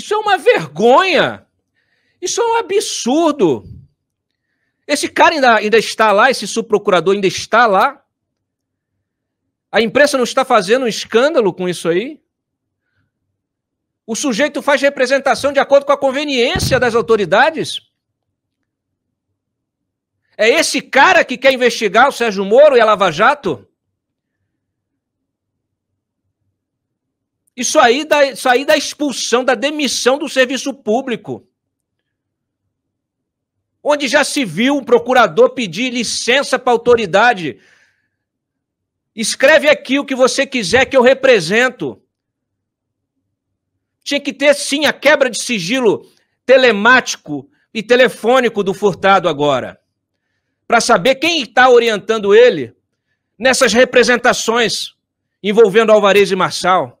Isso é uma vergonha. Isso é um absurdo. Esse cara ainda, ainda está lá, esse subprocurador ainda está lá. A imprensa não está fazendo um escândalo com isso aí? O sujeito faz representação de acordo com a conveniência das autoridades? É esse cara que quer investigar o Sérgio Moro e a Lava Jato? Isso aí, dá, isso aí da expulsão, da demissão do serviço público. Onde já se viu o procurador pedir licença para a autoridade. Escreve aqui o que você quiser que eu represento. Tinha que ter, sim, a quebra de sigilo telemático e telefônico do furtado agora. Para saber quem está orientando ele nessas representações envolvendo Alvarez e Marçal.